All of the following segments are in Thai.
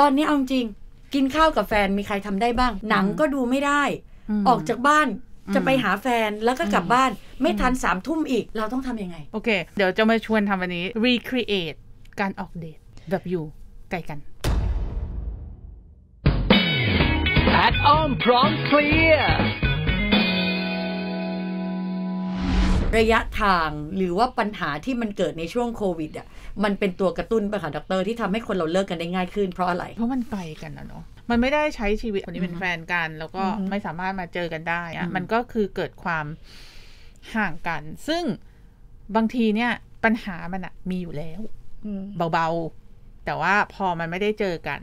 ตอนนี้เอาจริงกินข้าวกับแฟนมีใครทำได้บ้าง หนังก็ดูไม่ได้ ออกจากบ้านจะไปหาแฟนแล้วก็กลับบ้านไม่ทันสามทุ่มอีก เราต้องทำยังไงโอเค เดี๋ยวจะมาชวนทำวันนี้ recreate การออกเดทแบบอยู่ไกลกันแพทอ้อมพร้อมเคลียร์ระยะทางหรือว่าปัญหาที่มันเกิดในช่วงโควิดอ่ะ มันเป็นตัวกระตุ้นประคะดรที่ทำให้คนเราเลิกกันได้ง่ายขึ้นเพราะอะไร เพราะมันไกลกันนะเนาะมันไม่ได้ใช้ชีวิตคนนี้เป็นแฟนกัน แล้วก็ไม่สามารถมาเจอกันได้อะมันก็คือเกิดความห่างกัน ซึ่งบางทีเนี่ย ปัญหามันอะมีอยู่แล้วเบาๆ แต่ว่าพอมันไม่ได้เจอกัน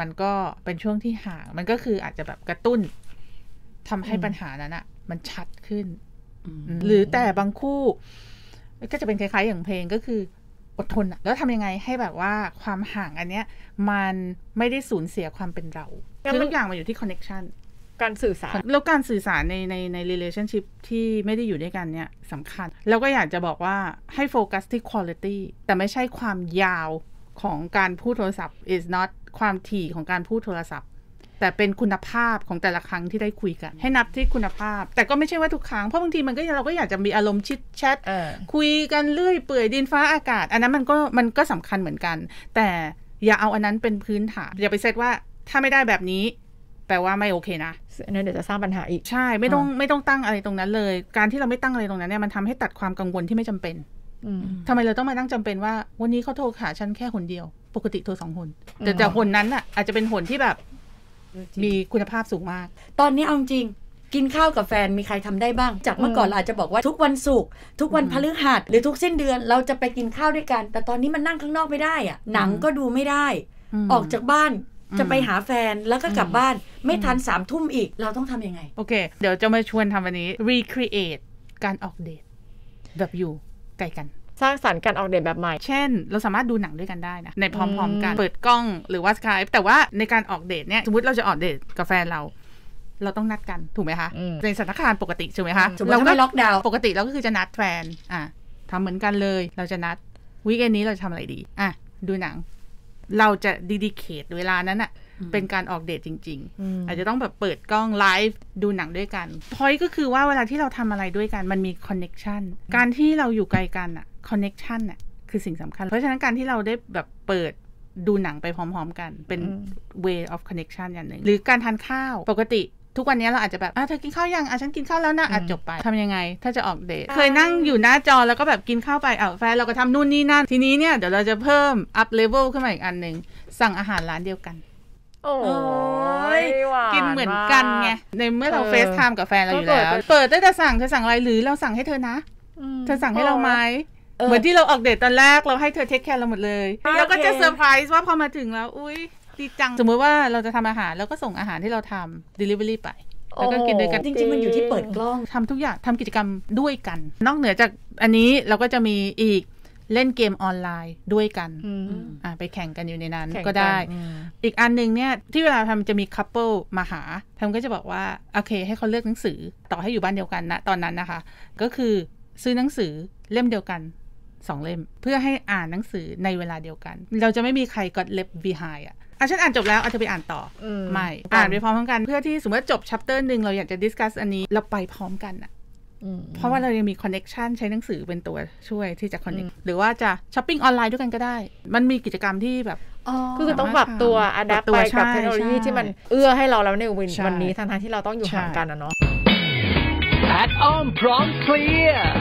มันก็เป็นช่วงที่ห่าง มันก็คืออาจจะแบบกระตุ้นทำให้ปัญหานั้นอะมันชัดขึ้นหรือแต่บางคู่ก็จะเป็นคล้ายๆอย่างเพลงก็คืออดทน แล้วทำยังไงให้แบบว่าความห่างอันเนี้ยมันไม่ได้สูญเสียความเป็นเรา คือทุกอย่างมันอยู่ที่คอนเน็ชันการสื่อสารแล้วการสื่อสารในในในรีเลช i o n s h i ที่ไม่ได้อยู่ด้วยกันเนี่ยสำคัญ แล้วก็อยากจะบอกว่าให้โฟกัสที่คุณภาพแต่ไม่ใช่ความยาวของการพูดโทรศัพท์ is not ความถี่ของการพูดโทรศัพท์แต่เป็นคุณภาพของแต่ละครั้งที่ได้คุยกันให้นับที่คุณภาพ แต่ก็ไม่ใช่ว่าทุกครั้ง เพราะบางทีมันก็เราก็อยากจะมีอารมณ์ชิดแชทคุยกันเรื่อยเปื่อยดินฟ้าอากาศ อันนั้นมันก็มันก็สำคัญเหมือนกัน แต่อย่าเอาอันนั้นเป็นพื้นฐานอย่าไปเซตว่าถ้าไม่ได้แบบนี้แปลว่าไม่โอเค นะเนี่ยเดี๋ยวจะสร้างปัญหาอีกใช่ไม่ต้องไม่ต้องตั้งอะไรตรงนั้น เลย การที่เราไม่ตั้งอะไรตรงนั้นเนี่ยมันทำให้ตัดความกังวลที่ไม่จำเป็นทำไมเราต้องมาตั้งจำเป็นว่า วันนี้เขาโทรหาฉันแค่คนเดียว ปกติโทรสองคนแต่แต่คนนั้นอ่ะอาจจะเป็นคนที่แบบมีคุณภาพสูงมาก ตอนนี้เอาจริงกินข้าวกับแฟนมีใครทำได้บ้าง จากเมื่อก่อนอาจจะบอกว่าทุกวันศุกร์ทุกวันพฤหัสหรือทุกสิ้นเดือน เราจะไปกินข้าวด้วยกัน แต่ตอนนี้มันนั่งข้างนอกไม่ได้อะหนังก็ดูไม่ได้ ออกจากบ้านจะไปหาแฟนแล้วก็กลับบ้าน ไม่ทันสามทุ่มอีก เราต้องทำยังไงโอเค เดี๋ยวจะมาชวนทำวันนี้ recreate การออกเดทแบบอยู่ไกลกันร้างสารรค์การออกเดตแบบใหม่ เช่น เราสามารถดูหนังด้วยกันได้นะ ในพร้อมๆกัน เปิดกล้องหรือว่าสกายแต่ว่าในการออกเดตเนี่ย สมมติเราจะออกเดตกับแฟนเรา เราต้องนัดกันถูกไหมคะ ในสถานการณ์ปกติใช่ไหมคะ เราไม่ล็อกดาวน์ ปกติเราก็คือจะนัดแฟน อ่ะทำเหมือนกันเลย เราจะนัดวีคเอนนี้เราจะทำอะไรดี อ่ะ ดูหนัง เราจะดีดีเคทเวลานั้นอะเป็นการออกเดทจริงๆ อาจจะต้องแบบเปิดกล้องไลฟ์ดูหนังด้วยกันพอยก็คือว่าเวลาที่เราทำอะไรด้วยกันมันมีคอนเน็กชันการที่เราอยู่ไกลกันอะคอนเน็กชันอะคือสิ่งสำคัญ เพราะฉะนั้นการที่เราได้แบบเปิดดูหนังไปพร้อมๆกัน เป็น way of connection อย่างหนึ่ง หรือการทานข้าว ปกติ ทุกวันนี้เราอาจจะแบบอ่ะเธอกินข้าวยังอ่ะฉันกินข้าวแล้วนะอ่ะจบไปทำยังไง ถ้าจะออกเดทเคยนั่งอยู่หน้าจอแล้วก็แบบกินข้าวไปอ่ะแฟนเราก็ทำนู่นนี่นั่น ทีนี้เนี่ยเดี๋ยวเราจะเพิ่ม up level ขึ้นมาอีกอันหนึ่งสั่งอาหารร้านเดียวกันโอ้ยกินเหมือนกันไง ในเมื่อเราเฟซไทม์กับแฟนเราอยู่แล้ว เปิดได้แต่สั่งเธอสั่งอะไรหรือเราสั่งให้เธอนะ เธอสั่งให้เราไหม เหมือนที่เราออกเดทตอนแรกเราให้เธอเทคแคร์เราหมดเลย แล้วก็จะเซอร์ไพรส์ว่าพอมาถึงแล้ว อุ้ยดีจัง สมมติว่าเราจะทำอาหาร แล้วก็ส่งอาหารที่เราทำ Delivery ไป แล้วก็กินด้วยกัน จริงๆ มันอยู่ที่เปิดกล้องทำทุกอย่างทำกิจกรรมด้วยกัน นอกเหนือจากอันนี้เราก็จะมีอีกเล่นเกมออนไลน์ด้วยกันอ่าไปแข่งกันอยู่ในนั้นก็ได้ อีกอันหนึ่งเนี่ย ที่เวลาทำจะมีคัพเปิลมาหาทำก็จะบอกว่า โอเค ให้เขาเลือกหนังสือ ต่อให้อยู่บ้านเดียวกันนะ ตอนนั้นนะคะ ก็คือซื้อหนังสือเล่มเดียวกันสองเล่ม เพื่อให้อ่านหนังสือในเวลาเดียวกัน เราจะไม่มีใครกดเล็บวีไฮอ่ะอ่ะฉันอ่านจบแล้วอาจจะไปอ่านต่ออไม่ อ่านไปพร้อมกัน เพื่อที่สมมติว่าจบชัปเตอร์หนึ่งเราอยากจะดิสคัสอันนี้เราไปพร้อมกันอะเพราะว่าเรายังมีคอนเน็กชันใช้หนังสือเป็นตัวช่วยที่จะคอนเน็กหรือว่าจะช้อปปิ้งออนไลน์ด้วยกันก็ได้ มันมีกิจกรรมที่แบบก็คือต้องปรับตัวอัดไปกับเทคโนโลยีที่มัน เอื้อให้เราแล้วในวินวันนี้ทั้งที่เราต้องอยู่ห่างกันนะเนาะแออมพร้อมเคลียร์